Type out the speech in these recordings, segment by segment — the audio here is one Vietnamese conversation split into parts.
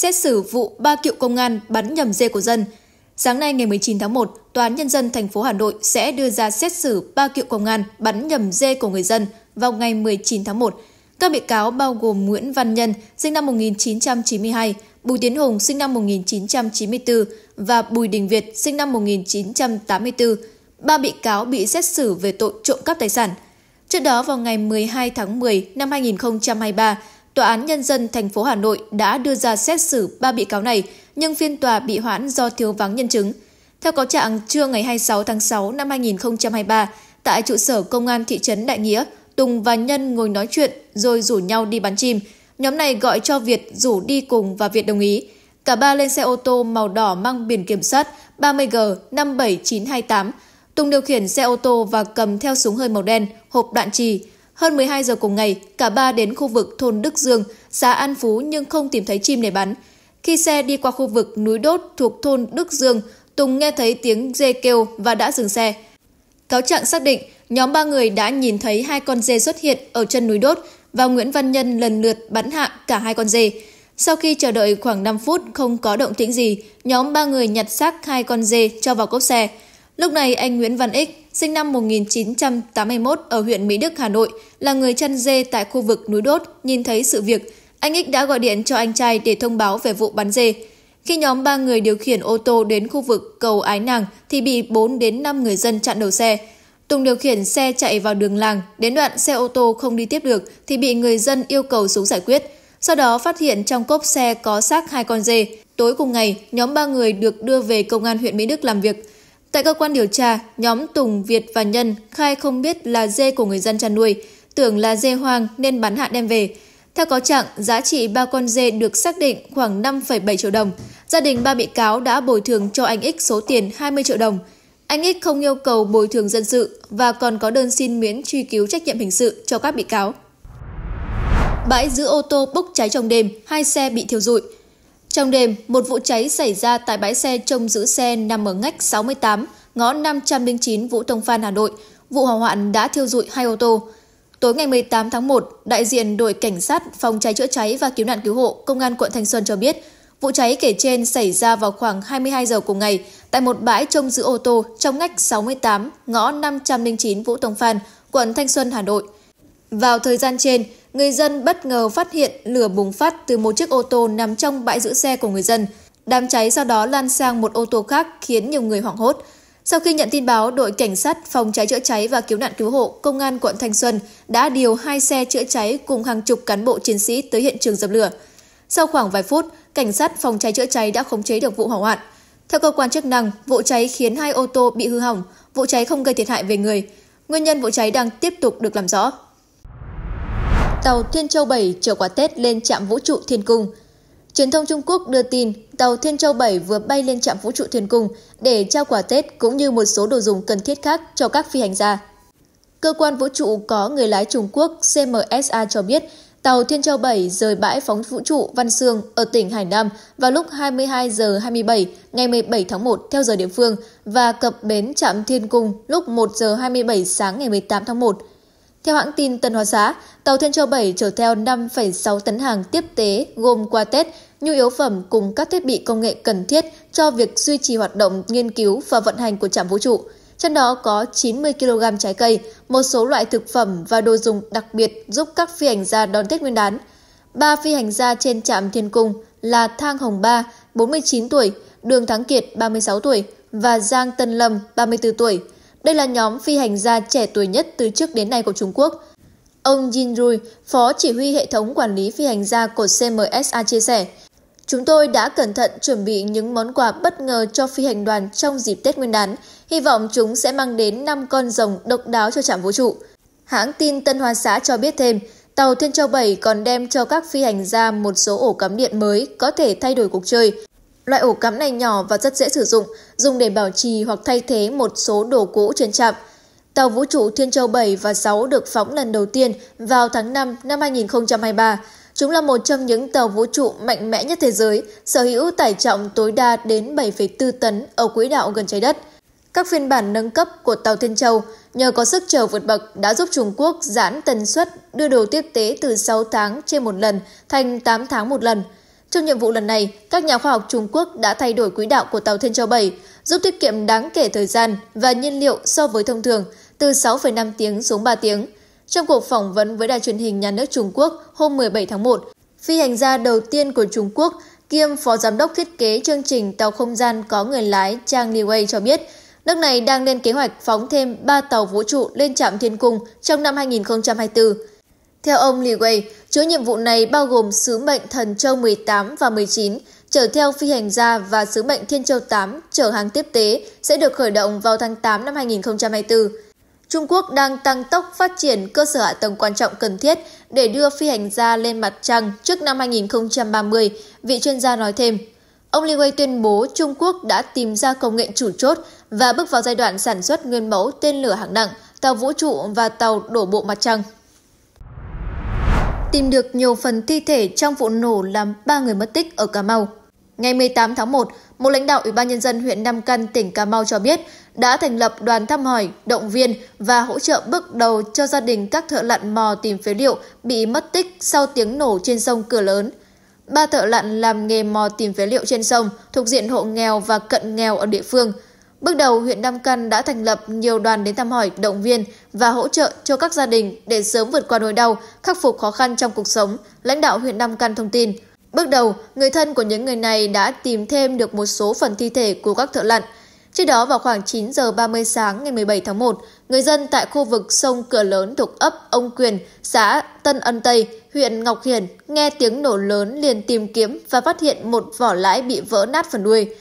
xét xử vụ ba cựu công an bắn nhầm dê của dân. Sáng nay ngày 19 tháng 1, Tòa án Nhân dân thành phố Hà Nội sẽ đưa ra xét xử ba cựu công an bắn nhầm dê của người dân vào ngày 19 tháng 1. Các bị cáo bao gồm Nguyễn Văn Nhân, sinh năm 1992, Bùi Tiến Hùng, sinh năm 1994 và Bùi Đình Việt, sinh năm 1984. Ba bị cáo bị xét xử về tội trộm cắp tài sản. Trước đó vào ngày 12 tháng 10 năm 2023, Tòa án Nhân dân thành phố Hà Nội đã đưa ra xét xử 3 bị cáo này, nhưng phiên tòa bị hoãn do thiếu vắng nhân chứng. Theo cáo trạng, trưa ngày 26 tháng 6 năm 2023, tại trụ sở công an thị trấn Đại Nghĩa, Tùng và Nhân ngồi nói chuyện rồi rủ nhau đi bắn chim. Nhóm này gọi cho Việt rủ đi cùng và Việt đồng ý. Cả ba lên xe ô tô màu đỏ mang biển kiểm soát 30G 57928. Tùng điều khiển xe ô tô và cầm theo súng hơi màu đen, hộp đạn trì. Hơn 12 giờ cùng ngày, cả ba đến khu vực thôn Đức Dương, xã An Phú nhưng không tìm thấy chim để bắn. Khi xe đi qua khu vực núi đốt thuộc thôn Đức Dương, Tùng nghe thấy tiếng dê kêu và đã dừng xe. Cáo trạng xác định, nhóm ba người đã nhìn thấy hai con dê xuất hiện ở chân núi đốt và Nguyễn Văn Nhân lần lượt bắn hạ cả hai con dê. Sau khi chờ đợi khoảng 5 phút không có động tĩnh gì, nhóm ba người nhặt xác hai con dê cho vào cốp xe. Lúc này anh Nguyễn Văn Ích, sinh năm 1981 ở huyện Mỹ Đức, Hà Nội, là người chăn dê tại khu vực núi đốt, nhìn thấy sự việc. Anh Ích đã gọi điện cho anh trai để thông báo về vụ bắn dê. Khi nhóm ba người điều khiển ô tô đến khu vực cầu Ái Nàng thì bị 4 đến 5 người dân chặn đầu xe. Tùng điều khiển xe chạy vào đường làng, đến đoạn xe ô tô không đi tiếp được thì bị người dân yêu cầu xuống giải quyết. Sau đó phát hiện trong cốp xe có xác hai con dê. Tối cùng ngày, nhóm ba người được đưa về công an huyện Mỹ Đức làm việc. Tại cơ quan điều tra, nhóm Tùng, Việt và Nhân khai không biết là dê của người dân chăn nuôi, tưởng là dê hoang nên bán hạ đem về. Theo có trạng, giá trị ba con dê được xác định khoảng 5,7 triệu đồng. Gia đình ba bị cáo đã bồi thường cho anh X số tiền 20 triệu đồng. Anh X không yêu cầu bồi thường dân sự và còn có đơn xin miễn truy cứu trách nhiệm hình sự cho các bị cáo. Bãi giữ ô tô bốc cháy trong đêm, hai xe bị thiêu rụi. Trong đêm, một vụ cháy xảy ra tại bãi xe trông giữ xe nằm ở ngách 68, ngõ 509 Vũ Tông Phan, Hà Nội. Vụ hỏa hoạn đã thiêu dụi hai ô tô. Tối ngày 18 tháng 1, đại diện đội cảnh sát phòng cháy chữa cháy và cứu nạn cứu hộ công an quận Thanh Xuân cho biết, vụ cháy kể trên xảy ra vào khoảng 22 giờ cùng ngày tại một bãi trông giữ ô tô trong ngách 68, ngõ 509 Vũ Tông Phan, quận Thanh Xuân, Hà Nội. Vào thời gian trên, người dân bất ngờ phát hiện lửa bùng phát từ một chiếc ô tô nằm trong bãi giữ xe của người dân. Đám cháy sau đó lan sang một ô tô khác khiến nhiều người hoảng hốt. Sau khi nhận tin báo, đội cảnh sát phòng cháy chữa cháy và cứu nạn cứu hộ công an quận Thanh Xuân đã điều hai xe chữa cháy cùng hàng chục cán bộ chiến sĩ tới hiện trường dập lửa. Sau khoảng vài phút, cảnh sát phòng cháy chữa cháy đã khống chế được vụ hỏa hoạn. Theo cơ quan chức năng, vụ cháy khiến hai ô tô bị hư hỏng, vụ cháy không gây thiệt hại về người. Nguyên nhân vụ cháy đang tiếp tục được làm rõ tàu Thiên Châu 7 chở quà Tết lên trạm vũ trụ Thiên Cung. Truyền thông Trung Quốc đưa tin tàu Thiên Châu 7 vừa bay lên trạm vũ trụ Thiên Cung để trao quà Tết cũng như một số đồ dùng cần thiết khác cho các phi hành gia. Cơ quan vũ trụ có người lái Trung Quốc CMSA cho biết tàu Thiên Châu 7 rời bãi phóng vũ trụ Văn Xương ở tỉnh Hải Nam vào lúc 22 giờ 27 ngày 17 tháng 1 theo giờ địa phương và cập bến trạm Thiên Cung lúc 1 giờ 27 sáng ngày 18 tháng 1. Theo hãng tin Tân Hoa Xã, tàu Thiên Châu 7 chở theo 5,6 tấn hàng tiếp tế gồm qua Tết, nhu yếu phẩm cùng các thiết bị công nghệ cần thiết cho việc duy trì hoạt động nghiên cứu và vận hành của trạm vũ trụ. Trong đó có 90 kg trái cây, một số loại thực phẩm và đồ dùng đặc biệt giúp các phi hành gia đón Tết Nguyên đán. Ba phi hành gia trên trạm Thiên Cung là Thang Hồng Ba, 49 tuổi, Đường Thắng Kiệt, 36 tuổi và Giang Tân Lâm, 34 tuổi. Đây là nhóm phi hành gia trẻ tuổi nhất từ trước đến nay của Trung Quốc. Ông Jin Rui, Phó Chỉ huy Hệ thống Quản lý Phi hành gia của CMSA chia sẻ, Chúng tôi đã cẩn thận chuẩn bị những món quà bất ngờ cho phi hành đoàn trong dịp Tết Nguyên đán, hy vọng chúng sẽ mang đến 5 con rồng độc đáo cho trạm vũ trụ. Hãng tin Tân Hoa Xã cho biết thêm, tàu Thiên Châu 7 còn đem cho các phi hành gia một số ổ cắm điện mới có thể thay đổi cuộc chơi, Loại ổ cắm này nhỏ và rất dễ sử dụng, dùng để bảo trì hoặc thay thế một số đồ cũ trên trạm. Tàu vũ trụ Thiên Châu 7 và 6 được phóng lần đầu tiên vào tháng 5 năm 2023. Chúng là một trong những tàu vũ trụ mạnh mẽ nhất thế giới, sở hữu tải trọng tối đa đến 7,4 tấn ở quỹ đạo gần trái đất. Các phiên bản nâng cấp của tàu Thiên Châu nhờ có sức chở vượt bậc đã giúp Trung Quốc giãn tần suất đưa đồ tiếp tế từ 6 tháng trên một lần thành 8 tháng một lần – trong nhiệm vụ lần này, các nhà khoa học Trung Quốc đã thay đổi quỹ đạo của tàu Thiên Châu 7, giúp tiết kiệm đáng kể thời gian và nhiên liệu so với thông thường, từ 6,5 tiếng xuống 3 tiếng. Trong cuộc phỏng vấn với đài truyền hình nhà nước Trung Quốc hôm 17 tháng 1, phi hành gia đầu tiên của Trung Quốc kiêm phó giám đốc thiết kế chương trình tàu không gian có người lái Chang Liwei cho biết, nước này đang lên kế hoạch phóng thêm 3 tàu vũ trụ lên trạm thiên cung trong năm 2024. Theo ông Li Wei, chuỗi nhiệm vụ này bao gồm sứ mệnh Thần Châu 18 và 19, chở theo phi hành gia và sứ mệnh Thiên Châu 8 chở hàng tiếp tế sẽ được khởi động vào tháng 8 năm 2024. Trung Quốc đang tăng tốc phát triển cơ sở hạ tầng quan trọng cần thiết để đưa phi hành gia lên mặt trăng trước năm 2030, vị chuyên gia nói thêm. Ông Li Wei tuyên bố Trung Quốc đã tìm ra công nghệ chủ chốt và bước vào giai đoạn sản xuất nguyên mẫu tên lửa hạng nặng, tàu vũ trụ và tàu đổ bộ mặt trăng tìm được nhiều phần thi thể trong vụ nổ làm 3 người mất tích ở Cà Mau. Ngày 18 tháng 1, một lãnh đạo Ủy ban Nhân dân huyện Nam Căn, tỉnh Cà Mau cho biết đã thành lập đoàn thăm hỏi, động viên và hỗ trợ bước đầu cho gia đình các thợ lặn mò tìm phế liệu bị mất tích sau tiếng nổ trên sông Cửa Lớn. Ba thợ lặn làm nghề mò tìm phế liệu trên sông thuộc diện hộ nghèo và cận nghèo ở địa phương – Bước đầu, huyện Nam Căn đã thành lập nhiều đoàn đến thăm hỏi, động viên và hỗ trợ cho các gia đình để sớm vượt qua nỗi đau, khắc phục khó khăn trong cuộc sống, lãnh đạo huyện Nam Căn thông tin. Bước đầu, người thân của những người này đã tìm thêm được một số phần thi thể của các thợ lặn. Trước đó vào khoảng 9 giờ 30 sáng ngày 17 tháng 1, người dân tại khu vực sông Cửa Lớn thuộc ấp Ông Quyền, xã Tân Ân Tây, huyện Ngọc Hiển nghe tiếng nổ lớn liền tìm kiếm và phát hiện một vỏ lãi bị vỡ nát phần đuôi.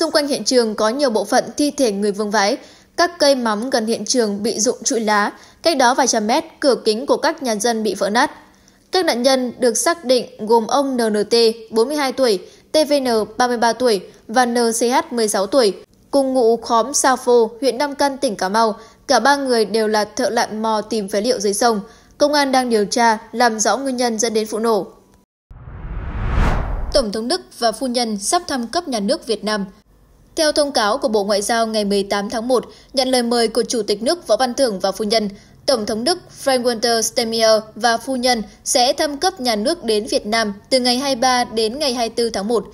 Xung quanh hiện trường có nhiều bộ phận thi thể người vương vãi. Các cây mắm gần hiện trường bị rụng trụi lá, cách đó vài trăm mét, cửa kính của các nhà dân bị vỡ nát. Các nạn nhân được xác định gồm ông NNT, 42 tuổi, TVN, 33 tuổi và NCH, 16 tuổi, cùng ngụ khóm Sa Phô, huyện Nam Căn, tỉnh Cà Mau. Cả ba người đều là thợ lặn mò tìm phế liệu dưới sông. Công an đang điều tra, làm rõ nguyên nhân dẫn đến vụ nổ. Tổng thống Đức và phu nhân sắp thăm cấp nhà nước Việt Nam. Theo thông cáo của Bộ Ngoại giao ngày 18 tháng 1, nhận lời mời của Chủ tịch nước Võ Văn Thưởng và Phu Nhân, Tổng thống Đức Frank-Walter Steinmeier và Phu Nhân sẽ thăm cấp nhà nước đến Việt Nam từ ngày 23 đến ngày 24 tháng 1.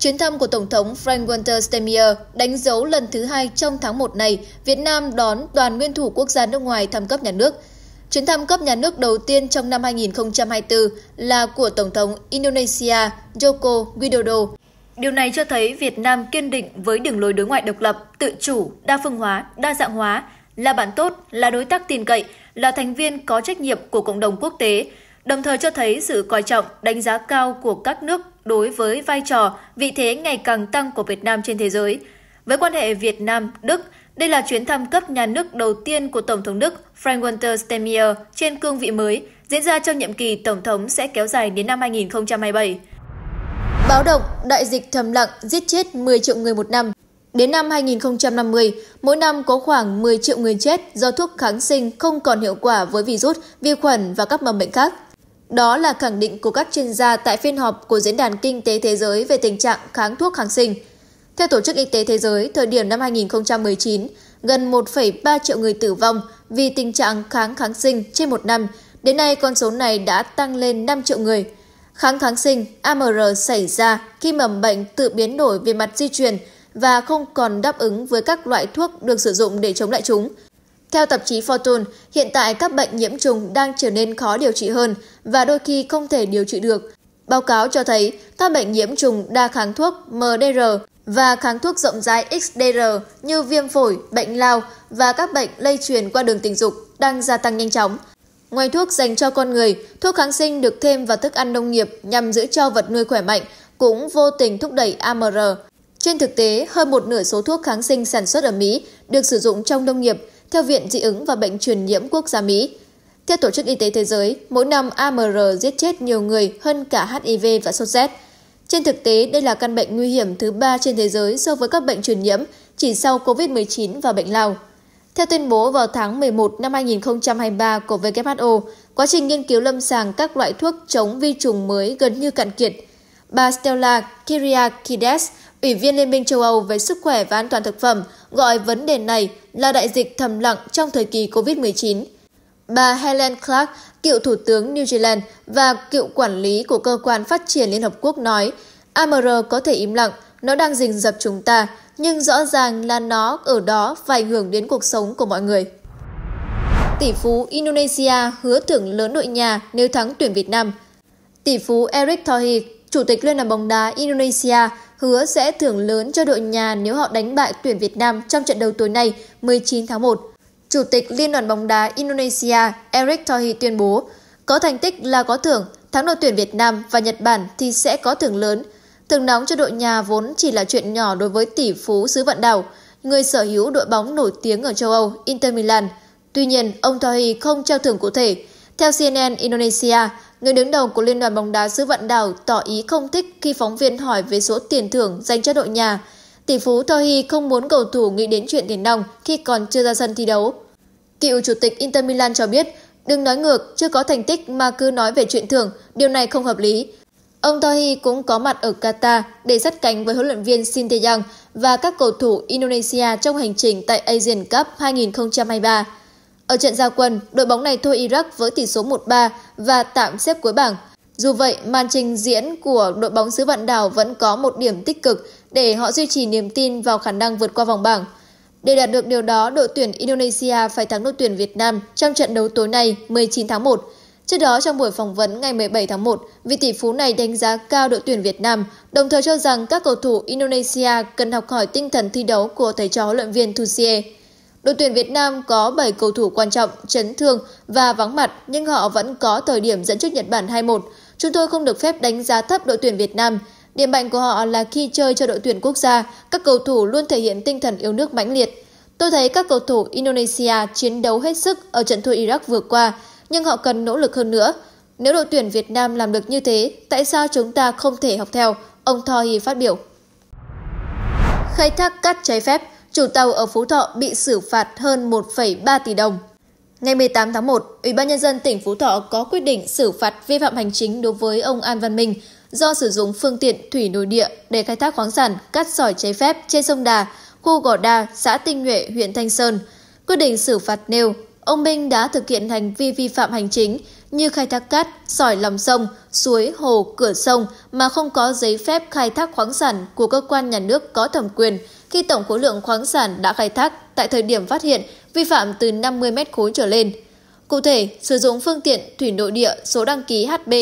Chuyến thăm của Tổng thống Frank-Walter Steinmeier đánh dấu lần thứ hai trong tháng 1 này Việt Nam đón đoàn nguyên thủ quốc gia nước ngoài thăm cấp nhà nước. Chuyến thăm cấp nhà nước đầu tiên trong năm 2024 là của Tổng thống Indonesia Joko Widodo. Điều này cho thấy Việt Nam kiên định với đường lối đối ngoại độc lập, tự chủ, đa phương hóa, đa dạng hóa, là bạn tốt, là đối tác tin cậy, là thành viên có trách nhiệm của cộng đồng quốc tế, đồng thời cho thấy sự coi trọng, đánh giá cao của các nước đối với vai trò, vị thế ngày càng tăng của Việt Nam trên thế giới. Với quan hệ Việt Nam-Đức, đây là chuyến thăm cấp nhà nước đầu tiên của Tổng thống Đức Frank-Walter Steinmeier trên cương vị mới, diễn ra trong nhiệm kỳ Tổng thống sẽ kéo dài đến năm 2027. Báo động, đại dịch thầm lặng giết chết 10 triệu người một năm. Đến năm 2050, mỗi năm có khoảng 10 triệu người chết do thuốc kháng sinh không còn hiệu quả với virus, vi khuẩn và các mầm bệnh khác. Đó là khẳng định của các chuyên gia tại phiên họp của Diễn đàn Kinh tế Thế giới về tình trạng kháng thuốc kháng sinh. Theo Tổ chức Y tế Thế giới, thời điểm năm 2019, gần 1,3 triệu người tử vong vì tình trạng kháng kháng sinh trên một năm. Đến nay, con số này đã tăng lên 5 triệu người, Kháng kháng sinh AMR xảy ra khi mầm bệnh tự biến đổi về mặt di truyền và không còn đáp ứng với các loại thuốc được sử dụng để chống lại chúng. Theo tạp chí Fortune, hiện tại các bệnh nhiễm trùng đang trở nên khó điều trị hơn và đôi khi không thể điều trị được. Báo cáo cho thấy các bệnh nhiễm trùng đa kháng thuốc MDR và kháng thuốc rộng rãi XDR như viêm phổi, bệnh lao và các bệnh lây truyền qua đường tình dục đang gia tăng nhanh chóng. Ngoài thuốc dành cho con người, thuốc kháng sinh được thêm vào thức ăn nông nghiệp nhằm giữ cho vật nuôi khỏe mạnh, cũng vô tình thúc đẩy AMR. Trên thực tế, hơn một nửa số thuốc kháng sinh sản xuất ở Mỹ được sử dụng trong nông nghiệp, theo Viện Dị ứng và Bệnh truyền nhiễm quốc gia Mỹ. Theo Tổ chức Y tế Thế giới, mỗi năm AMR giết chết nhiều người hơn cả HIV và sốt rét. Trên thực tế, đây là căn bệnh nguy hiểm thứ ba trên thế giới so với các bệnh truyền nhiễm, chỉ sau COVID-19 và bệnh lao. Theo tuyên bố vào tháng 11 năm 2023 của WHO, quá trình nghiên cứu lâm sàng các loại thuốc chống vi trùng mới gần như cạn kiệt. Bà Stella Kyriakides, Ủy viên Liên minh châu Âu về sức khỏe và an toàn thực phẩm, gọi vấn đề này là đại dịch thầm lặng trong thời kỳ COVID-19. Bà Helen Clark, cựu Thủ tướng New Zealand và cựu quản lý của Cơ quan Phát triển Liên Hợp Quốc nói, AMR có thể im lặng nó đang rình rập chúng ta, nhưng rõ ràng là nó ở đó và ảnh hưởng đến cuộc sống của mọi người. Tỷ phú Indonesia hứa thưởng lớn đội nhà nếu thắng tuyển Việt Nam. Tỷ phú Eric Thohir, chủ tịch Liên đoàn bóng đá Indonesia, hứa sẽ thưởng lớn cho đội nhà nếu họ đánh bại tuyển Việt Nam trong trận đấu tối nay 19 tháng 1. Chủ tịch Liên đoàn bóng đá Indonesia Eric Thohir tuyên bố, có thành tích là có thưởng, thắng đội tuyển Việt Nam và Nhật Bản thì sẽ có thưởng lớn – Thường nóng cho đội nhà vốn chỉ là chuyện nhỏ đối với tỷ phú xứ vận đảo, người sở hữu đội bóng nổi tiếng ở châu Âu Inter Milan. Tuy nhiên, ông Tohi không trao thưởng cụ thể. Theo CNN Indonesia, người đứng đầu của Liên đoàn bóng đá xứ vận đảo tỏ ý không thích khi phóng viên hỏi về số tiền thưởng dành cho đội nhà. Tỷ phú Tohi không muốn cầu thủ nghĩ đến chuyện tiền nong khi còn chưa ra sân thi đấu. Cựu chủ tịch Inter Milan cho biết, đừng nói ngược, chưa có thành tích mà cứ nói về chuyện thưởng, điều này không hợp lý. Ông Tohi cũng có mặt ở Qatar để sát cánh với huấn luyện viên Shin Tae-yang và các cầu thủ Indonesia trong hành trình tại Asian Cup 2023. Ở trận giao quân, đội bóng này thua Iraq với tỷ số 1-3 và tạm xếp cuối bảng. Dù vậy, màn trình diễn của đội bóng xứ vạn đảo vẫn có một điểm tích cực để họ duy trì niềm tin vào khả năng vượt qua vòng bảng. Để đạt được điều đó, đội tuyển Indonesia phải thắng đội tuyển Việt Nam trong trận đấu tối nay 19 tháng 1. Trước đó trong buổi phỏng vấn ngày 17 tháng 1, vị tỷ phú này đánh giá cao đội tuyển Việt Nam, đồng thời cho rằng các cầu thủ Indonesia cần học hỏi tinh thần thi đấu của thầy trò huấn luyện viên Thusier. Đội tuyển Việt Nam có 7 cầu thủ quan trọng, chấn thương và vắng mặt nhưng họ vẫn có thời điểm dẫn trước Nhật Bản 2-1. Chúng tôi không được phép đánh giá thấp đội tuyển Việt Nam. Điểm mạnh của họ là khi chơi cho đội tuyển quốc gia, các cầu thủ luôn thể hiện tinh thần yêu nước mãnh liệt. Tôi thấy các cầu thủ Indonesia chiến đấu hết sức ở trận thua Iraq vừa qua, nhưng họ cần nỗ lực hơn nữa. Nếu đội tuyển Việt Nam làm được như thế, tại sao chúng ta không thể học theo? Ông Hi phát biểu. Khai thác cát trái phép, chủ tàu ở Phú Thọ bị xử phạt hơn 1,3 tỷ đồng. Ngày 18 tháng 1, Ủy ban nhân dân tỉnh Phú Thọ có quyết định xử phạt vi phạm hành chính đối với ông An Văn Minh do sử dụng phương tiện thủy nội địa để khai thác khoáng sản cát sỏi trái phép trên sông Đà, khu Gò Đa, xã Tinh Nhuệ, huyện Thanh Sơn. Quyết định xử phạt nêu ông Minh đã thực hiện hành vi vi phạm hành chính như khai thác cát, sỏi lòng sông, suối, hồ, cửa sông mà không có giấy phép khai thác khoáng sản của cơ quan nhà nước có thẩm quyền khi tổng khối lượng khoáng sản đã khai thác tại thời điểm phát hiện vi phạm từ 50 mét khối trở lên. Cụ thể, sử dụng phương tiện thủy nội địa số đăng ký HB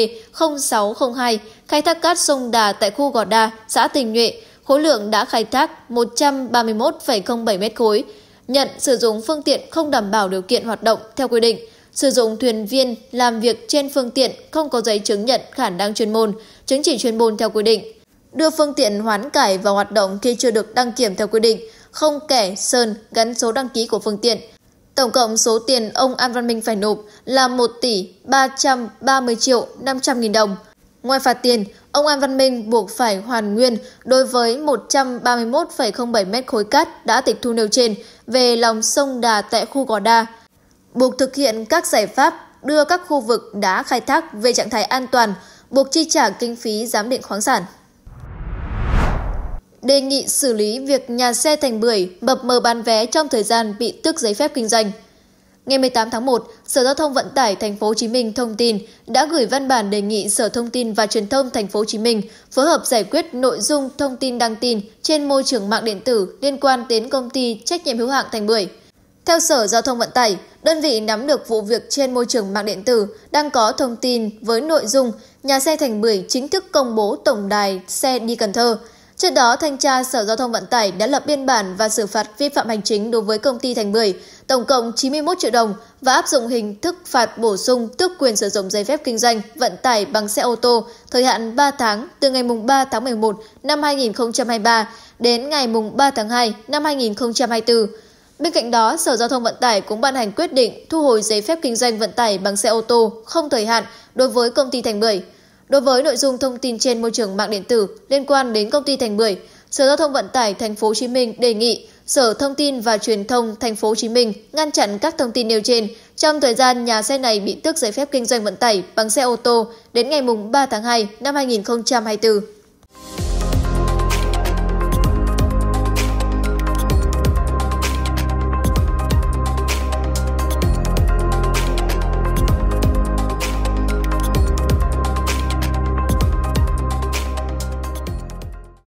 0602 khai thác cát sông Đà tại khu Gò Đa, xã Tình Nhuệ, khối lượng đã khai thác 131,07 mét khối, nhận sử dụng phương tiện không đảm bảo điều kiện hoạt động theo quy định, sử dụng thuyền viên làm việc trên phương tiện không có giấy chứng nhận khả năng chuyên môn, chứng chỉ chuyên môn theo quy định, đưa phương tiện hoán cải vào hoạt động khi chưa được đăng kiểm theo quy định, không kẻ sơn gắn số đăng ký của phương tiện. Tổng cộng số tiền ông An Văn Minh phải nộp là 1 tỷ 330 triệu 500 nghìn đồng. Ngoài phạt tiền, ông An Văn Minh buộc phải hoàn nguyên đối với 131,07 mét khối cát đã tịch thu nêu trên về lòng sông Đà tại khu Gò Đa, buộc thực hiện các giải pháp đưa các khu vực đã khai thác về trạng thái an toàn, buộc chi trả kinh phí giám định khoáng sản đề nghị xử lý việc nhà xe Thành Bưởi bập mờ bán vé trong thời gian bị tước giấy phép kinh doanh. Ngày 18 tháng 1, Sở Giao thông Vận tải Thành phố Hồ Chí Minh thông tin đã gửi văn bản đề nghị Sở Thông tin và Truyền thông Thành phố Hồ Chí Minh phối hợp giải quyết nội dung thông tin đăng tin trên môi trường mạng điện tử liên quan đến công ty trách nhiệm hữu hạn Thành Bưởi. Theo Sở Giao thông Vận tải, đơn vị nắm được vụ việc trên môi trường mạng điện tử đang có thông tin với nội dung nhà xe Thành Bưởi chính thức công bố tổng đài xe đi Cần Thơ – Trước đó, thanh tra Sở Giao thông Vận tải đã lập biên bản và xử phạt vi phạm hành chính đối với công ty Thành Bưởi, tổng cộng 91 triệu đồng và áp dụng hình thức phạt bổ sung tước quyền sử dụng giấy phép kinh doanh vận tải bằng xe ô tô thời hạn 3 tháng từ ngày 3 tháng 11 năm 2023 đến ngày 3 tháng 2 năm 2024. Bên cạnh đó, Sở Giao thông Vận tải cũng ban hành quyết định thu hồi giấy phép kinh doanh vận tải bằng xe ô tô không thời hạn đối với công ty Thành Bưởi. Đối với nội dung thông tin trên môi trường mạng điện tử liên quan đến công ty Thành Bưởi, Sở Giao thông Vận tải Thành phố Hồ Chí Minh đề nghị Sở Thông tin và Truyền thông Thành phố Hồ Chí Minh ngăn chặn các thông tin nêu trên trong thời gian nhà xe này bị tước giấy phép kinh doanh vận tải bằng xe ô tô đến ngày 3 tháng 2 năm 2024.